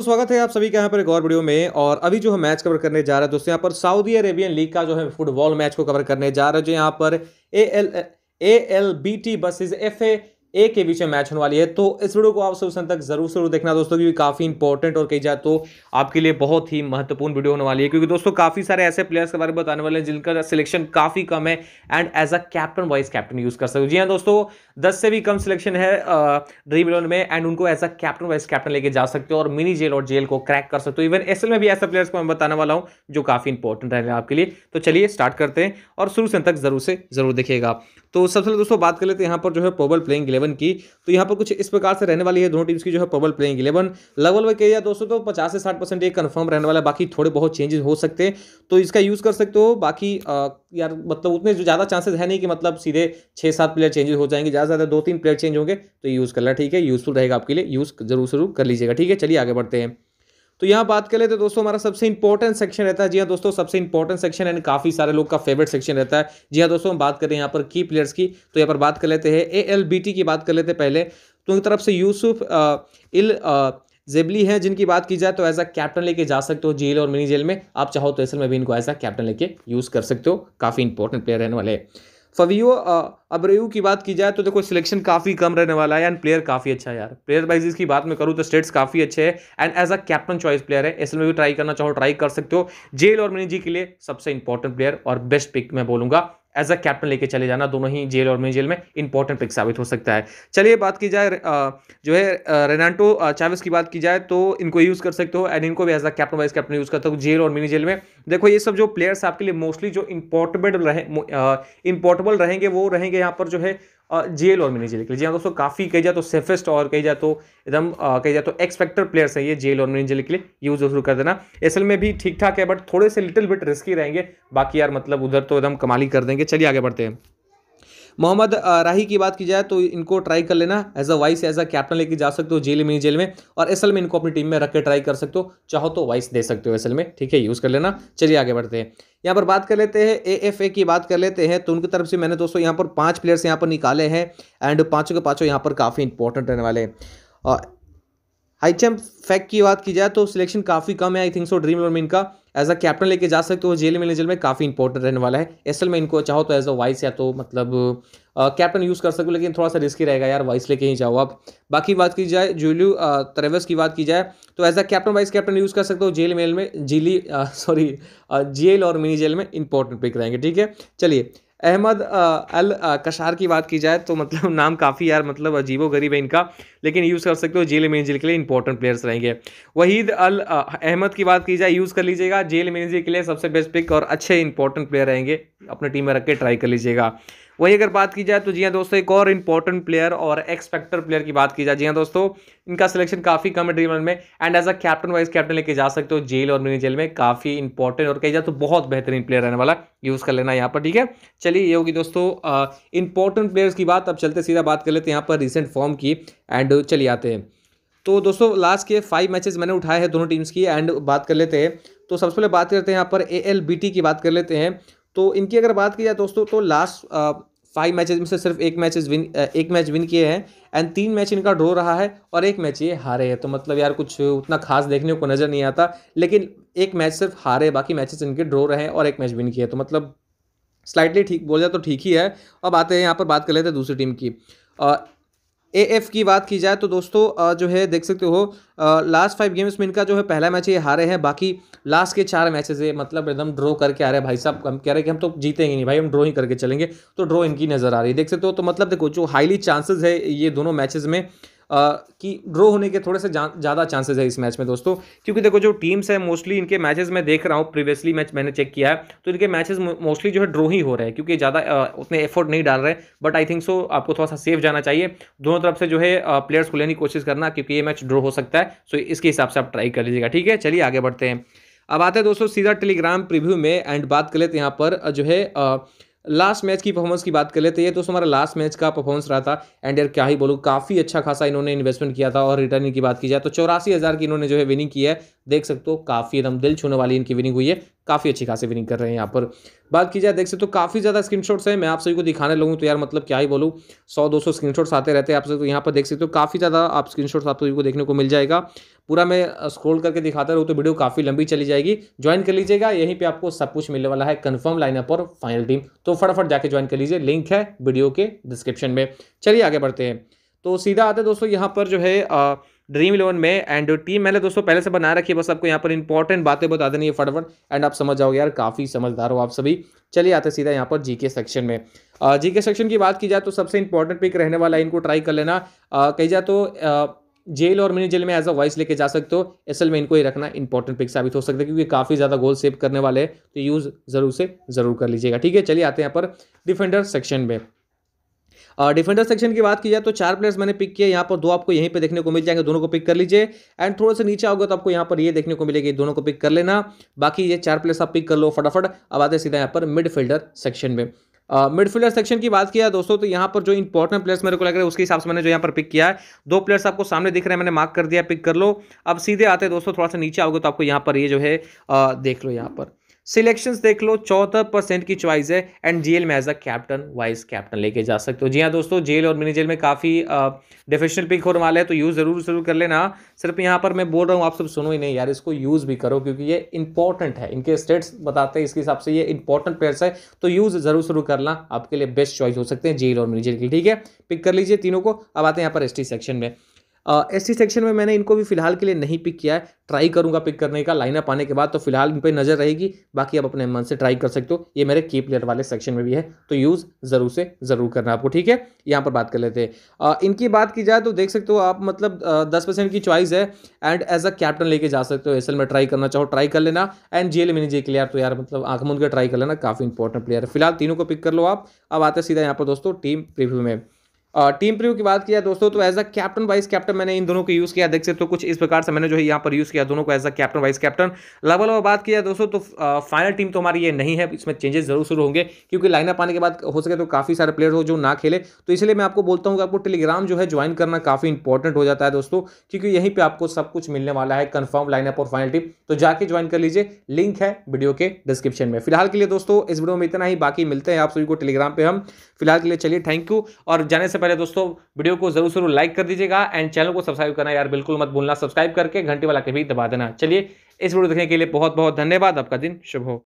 तो स्वागत है आप सभी का यहाँ पर एक और वीडियो में और अभी जो हम मैच कवर करने जा रहे हैं दोस्तों यहाँ पर सऊदी अरेबियन लीग का जो है फुटबॉल मैच को कवर करने जा रहे हैं जो यहाँ पर A L A L B T versus F A A के बीच में मैच होने वाली है तो इस वीडियो को आप सोचने तक जरूर जरूर देखना दोस्तों क्योंकि काफ़ी इंपॉर्टेंट और कही जाए तो आपके लिए बहुत ही महत्वपूर्ण वीडियो होने वाली है क्योंकि दोस्तों काफ़ी सारे ऐसे प्लेयर्स के बारे में बताने वाले हैं जिनका सिलेक्शन काफ़ी कम है and as a captain vice captain use कर सकते जी हाँ दोस्तों दस से भी कम सिलेक्शन है ड्रीम इलेवन में एंड उनको as a captain vice captain लेके जा सकते हो और मिनी जेल और जेल को क्रैक कर सकते हो इवन एस में भी ऐसे प्लेयर्स को मैं बताने वाला हूँ जो काफ़ी इंपॉर्टेंट रहेगा आपके लिए तो चलिए स्टार्ट करते हैं और शुरू से तक जरूर से जरूर देखिएगा तो सबसे पहले दोस्तों बात कर लेते हैं यहाँ पर जो है पोबल प्लेइंग इलेवन की तो यहाँ पर कुछ इस प्रकार से रहने वाली है दोनों टीम्स की जो है प्रोबल प्लेइंग इलेवन लगभग वे किया दोस्तों तो पचास से साठ परसेंट ये कन्फर्म रहने वाला है बाकी थोड़े बहुत चेंजेस हो सकते हैं तो इसका यूज़ कर सकते हो बाकी आ, यार मतलब उतने जो ज़्यादा चांसेस है नहीं कि मतलब सीधे छः सात प्लेयर चेंजेस हो जाएंगे ज़्यादा से ज़्यादा दो तीन प्लेयर चेंज होंगे तो यूज़ करना ठीक है यूज़फुल रहेगा आपके लिए यूज़ जरूर जरूर कर लीजिएगा ठीक है चलिए आगे बढ़ते हैं तो यहाँ बात कर लेते दोस्तों हमारा सबसे इंपॉर्टेंट सेक्शन रहता है जी हाँ दोस्तों सबसे इंपॉर्टेंट सेक्शन एंड काफी सारे लोग का फेवरेट सेक्शन रहता है जी हाँ दोस्तों हम बात करें यहाँ पर की प्लेयर्स की तो यहाँ पर बात कर लेते हैं ए एल बी टी की बात कर लेते पहले तो उनकी तरफ से यूसुफ इल जेबली है जिनकी बात की जाए तो एज अ कैप्टन लेके जा सकते हो जेल और मिनी जेल में आप चाहो तो ऐसे में भी इनको एज अ कैप्टन लेके यूज़ कर सकते हो काफ़ी इंपॉर्टेंट प्लेयर रहने वाले हैं फवियो अब्रेयू की बात की जाए तो देखो सिलेक्शन काफ़ी कम रहने वाला है एंड प्लेयर काफ़ी अच्छा है यार प्लेयर वाइज इसकी बात मैं करूँ तो स्टेट्स काफ़ी अच्छे हैं and as a captain choice player है इसमें भी ट्राई करना चाहो ट्राई कर सकते हो जेल और मिनी जी के लिए सबसे इंपॉर्टेंट प्लेयर और बेस्ट पिक मैं बोलूँगा एज अ कैप्टन लेके चले जाना दोनों ही जेल और मिनी जेल में इंपॉर्टेंट पिक साबित हो सकता है चलिए बात की जाए जो है रेनाटो चावेस की बात की जाए तो इनको यूज़ कर सकते हो एंड इनको भी as a captain vice captain use करते हो जेल और मिनी जेल में देखो ये सब जो प्लेयर्स आपके लिए मोस्टली जो इम्पोर्टेबल रहे इम्पोर्टेबल रहेंगे वो रहेंगे यहाँ पर जो है जेल और मिनी जेल के लिए जी हाँ दोस्तों काफ़ी कही जाए तो सेफेस्ट और कही जाए तो एकदम कही जाए तो एक्सपेक्टर प्लेयर्स हैं ये जेल और मिनी जेल के लिए यूज़ जरूर कर देना एसल में भी ठीक ठाक है बट थोड़े से लिटिल बिट रिस्की रहेंगे बाकी यार मतलब उधर तो एकदम कमाली कर देंगे चलिए आगे बढ़ते हैं मोहम्मद राही की बात की जाए तो इनको ट्राई कर लेना as a vice as a captain लेके जा सकते हो जेल मिनी जेल में और एस में इनको अपनी टीम में रख के ट्राई कर सकते हो चाहो तो वाइस दे सकते हो एस में ठीक है यूज़ कर लेना चलिए आगे बढ़ते हैं यहाँ पर बात कर लेते हैं ए एफ ए की बात कर लेते हैं तो उनकी तरफ से मैंने दोस्तों यहाँ पर पाँच प्लेयर्स यहाँ पर निकाले हैं एंड पाँचों के पाँचों यहाँ पर काफ़ी इंपॉर्टेंट रहने वाले हैं हाई चैम्प फैक्ट की बात की जाए तो सिलेक्शन काफ़ी कम है I think so Dream eleven में इनका एज अ कैप्टन लेके जा सकते हो जेल जेल में काफ़ी इंपॉर्टेंट रहने वाला है एस में इनको चाहो तो एज अ वाइस या तो मतलब कैप्टन यूज़ कर सको लेकिन थोड़ा सा रिस्की रहेगा यार वाइस लेके ही जाओ आप बाकी बात की जाए जूलू त्रेवस की बात की जाए तो as a captain vice captain use कर सकते हो जेल मेल में जिली सॉरी जेल और मिनी जेल में इंपॉर्टेंट पिक रहेंगे ठीक है चलिए अहमद अल कशार की बात की जाए तो मतलब नाम काफ़ी यार मतलब अजीबो गरीब है इनका लेकिन यूज़ कर सकते हो जेल मैनेजर के लिए इंपॉर्टेंट प्लेयर्स रहेंगे वहीद अल अहमद की बात की जाए यूज़ कर लीजिएगा जेल मैनेजर के लिए सबसे बेस्ट पिक और अच्छे इंपॉर्टेंट प्लेयर रहेंगे अपने टीम में रख के ट्राई कर लीजिएगा वहीं अगर बात की जाए तो जी हाँ दोस्तों एक और इंपॉर्टेंट प्लेयर और एक्सपेक्टर प्लेयर की बात की जाए जी हाँ दोस्तों इनका सिलेक्शन काफ़ी कम है ड्रीम में and as a captain vice captain लेके जा सकते हो जेल और मिनी जेल में काफ़ी इंपॉर्टेंट और कही जाए तो बहुत बेहतरीन प्लेयर रहने वाला यूज़ कर लेना यहाँ पर ठीक है चलिए ये होगी दोस्तों इंपॉर्टेंट प्लेयर्स की बात अब चलते सीधा बात कर लेते हैं यहाँ पर रिसेंट फॉर्म की एंड चलिए आते हैं तो दोस्तों लास्ट के फाइव मैचेस मैंने उठाए हैं दोनों टीम्स की एंड बात कर लेते हैं तो सबसे पहले बात करते हैं यहाँ पर ए की बात कर लेते हैं तो इनकी अगर बात की जाए दोस्तों तो लास्ट फाइव मैचेज में से सिर्फ एक मैचेज विन एक मैच विन किए हैं एंड तीन मैच इनका ड्रॉ रहा है और एक मैच ये हारे हैं तो मतलब यार कुछ उतना खास देखने को नज़र नहीं आता लेकिन एक मैच सिर्फ हारे बाकी मैचेस इनके ड्रॉ रहे हैं और एक मैच विन किए तो मतलब स्लाइटली ठीक बोल जाए तो ठीक ही है अब आते हैं यहाँ पर बात कर लेते हैं दूसरी टीम की ए एफ की बात की जाए तो दोस्तों जो है देख सकते हो लास्ट फाइव गेम्स में इनका जो है पहला मैच ये हारे हैं बाकी लास्ट के चार मैचेस ये मतलब एकदम ड्रॉ करके आ रहे हैं भाई साहब हम कह रहे हैं कि हम तो जीतेंगे नहीं भाई हम ड्रॉ ही करके चलेंगे तो ड्रॉ इनकी नज़र आ रही है देख सकते हो तो मतलब देखो जो हाईली चांसेस है ये दोनों मैचेज में कि ड्रॉ होने के थोड़े से ज़्यादा चांसेस है इस मैच में दोस्तों क्योंकि देखो जो टीम्स है मोस्टली इनके मैचेस मैं देख रहा हूँ प्रीवियसली मैच मैंने चेक किया है तो इनके मैचेस मोस्टली जो है ड्रो ही हो रहे हैं क्योंकि ज़्यादा उतने एफर्ट नहीं डाल रहे बट आई थिंक सो आपको थोड़ा सा सेफ जाना चाहिए दोनों तरफ से जो है प्लेयर्स को लेने की कोशिश करना क्योंकि ये मैच ड्रो हो सकता है सो इसके हिसाब से आप ट्राई कर लीजिएगा ठीक है चलिए आगे बढ़ते हैं अब आते हैं दोस्तों सीधा टेलीग्राम प्रिव्यू में एंड बात कर लेते हैं यहाँ पर जो है लास्ट मैच की परफॉर्मेंस की बात कर लेते हैं तो हमारा लास्ट मैच का परफॉर्मेंस रहा था एंड यार क्या ही बोलूँ काफ़ी अच्छा खासा इन्होंने इन्वेस्टमेंट किया था और रिटर्निंग की बात की जाए तो चौरासी हज़ार की इन्होंने जो है विनिंग की है देख सकते हो काफ़ी एकदम दिल छूने वाली इनकी विनिंग हुई है काफ़ी अच्छी खासी विनिंग कर रहे हैं यहाँ पर बात की जाए देख सकते तो काफ़ी ज़्यादा स्क्रीन है मैं आप सभी को दिखाने लगूँ तो यार मतलब क्या ही बोलूँ सौ दो सौ स्क्रीन आते रहते हैं आप सबको यहाँ पर देख सकते हो काफ़ी ज़्यादा आप स्क्रीन आप सभी को देखने को मिल जाएगा पूरा मैं स्क्रॉल करके दिखाता रहूँ तो वीडियो काफ़ी लंबी चली जाएगी ज्वाइन कर लीजिएगा यहीं पर आपको सब कुछ मिलने वाला है कन्फर्म लाइनअप और फाइनल टीम तो फटाफट जाके ज्वाइन कर लीजिए लिंक है वीडियो के डिस्क्रिप्शन में चलिए आगे बढ़ते हैं तो सीधा आते दोस्तों यहाँ पर जो है ड्रीम इलेवन में एंड टीम मैंने दोस्तों पहले से बना रखी है बस आपको यहाँ पर इंपॉर्टेंट बातें बता देनी है फटाफट एंड आप समझ जाओगे यार काफ़ी समझदार हो आप सभी चलिए आते सीधा यहाँ पर जीके सेक्शन में जीके सेक्शन की बात की जाए तो सबसे इंपॉर्टेंट पिक रहने वाला है इनको ट्राई कर लेना कही जाए तो जेल और मिनी जेल में एज अ वॉइस लेके जा सकते हो एसएल में इनको ही रखना इंपॉर्टेंट पिक साबित हो सकता है क्योंकि काफ़ी ज़्यादा गोल सेव करने वाले हैं तो यूज़ ज़रूर से ज़रूर कर लीजिएगा ठीक है चलिए आते हैं यहाँ पर डिफेंडर सेक्शन में डिफेंडर सेक्शन की बात की जाए तो चार प्लेयर्स मैंने पिक किए यहाँ पर दो आपको यहीं पर देखने को मिल जाएंगे दोनों को पिक कर लीजिए एंड थोड़ा सा नीचे आओगे तो आपको यहाँ पर ये देखने को मिलेगी दोनों को पिक कर लेना बाकी ये चार प्लेयर्स आप पिक कर लो फटाफट अब आते सीधा यहाँ पर मिडफील्डर सेक्शन में मिडफील्डर uh, सेक्शन की बात किया दोस्तों तो यहाँ पर जो इंपॉर्टेंट प्लेयर्स मेरे को लग रहा है उसके हिसाब से मैंने जो यहाँ पर पिक किया है दो प्लेयर्स आपको सामने दिख रहे हैं मैंने मार्क कर दिया पिक कर लो अब सीधे आते हैं दोस्तों थोड़ा सा नीचे आओगे तो आपको यहाँ पर ये जो है आ, देख लो यहाँ पर सिलेक्शंस देख लो चौदह परसेंट की चॉइस है एंड जेल में as a captain vice captain लेके जा सकते हो जी हाँ दोस्तों जेल और मिनी जेल में काफ़ी डिफिशनल पिक होने वाले हैं तो यूज़ ज़रूर ज़रूर कर लेना सिर्फ यहाँ पर मैं बोल रहा हूँ आप सब सुनो ही नहीं यार इसको यूज़ भी करो क्योंकि ये इंपॉर्टेंट है इनके स्टेट्स बताते हैं इसके हिसाब से ये इंपॉर्टेंट प्लेयर्स है तो यूज़ ज़रूर शुरू करना आपके लिए बेस्ट चॉइस हो सकते हैं जेल और मिनी जेल की ठीक है पिक कर लीजिए तीनों को अब आते हैं यहाँ पर एस सेक्शन में एस टी सेक्शन में मैंने इनको भी फिलहाल के लिए नहीं पिक किया है ट्राई करूंगा पिक करने का लाइनअप आने के बाद तो फिलहाल इन पर नज़र रहेगी बाकी आप अपने मन से ट्राई कर सकते हो ये मेरे की प्लेयर वाले सेक्शन में भी है तो यूज़ ज़रूर से ज़रूर करना आपको ठीक है यहाँ पर बात कर लेते हैं इनकी बात की जाए तो देख सकते हो आप मतलब दस परसेंट की चॉइस है एंड एज अ कैप्टन लेके जा सकते हो एस में ट्राई करना चाहो ट्राई कर लेना and G L mini G तो यार मतलब आंख मूंद कर ट्राई कर लेना काफ़ी इंपॉर्टेंट प्लेयर है फिलहाल तीनों को पिक कर लो आप अब आते सीधा यहाँ पर दोस्तों टीम प्रीव्यू में टीम प्रीव्यू की बात किया दोस्तों तो as a captain vice captain मैंने इन दोनों को यूज़ किया देख सकते हो तो कुछ इस प्रकार से मैंने जो है यहाँ पर यूज़ किया दोनों को as a captain vice captain लगभग लगभग बात किया दोस्तों तो फाइनल टीम तो हमारी ये नहीं है इसमें चेंजेस जरूर शुरू होंगे क्योंकि लाइनअप आने के बाद हो सके तो काफ़ी सारे प्लेयर हो जो ना खेले तो इसलिए मैं आपको बोलता हूँ कि आपको टेलीग्राम जो है ज्वाइन करना काफ़ी इंपॉर्टेंट हो जाता है दोस्तों क्योंकि यहीं पर आपको सब कुछ मिलने वाला है कन्फर्म लाइनअप और फाइनल टीम तो जाके ज्वाइन कर लीजिए लिंक है वीडियो के डिस्क्रिप्शन में फिलहाल के लिए दोस्तों इस वीडियो में इतना ही बाकी मिलते हैं आप सभी को टेलीग्राम पर हम फिलहाल के लिए चलिए थैंक यू और जाने से पहले दोस्तों वीडियो को जरूर जरूर लाइक कर दीजिएगा एंड चैनल को सब्सक्राइब करना यार बिल्कुल मत भूलना सब्सक्राइब करके घंटे वाला भी दबा देना चलिए इस वीडियो देखने के लिए बहुत बहुत धन्यवाद आपका दिन शुभ हो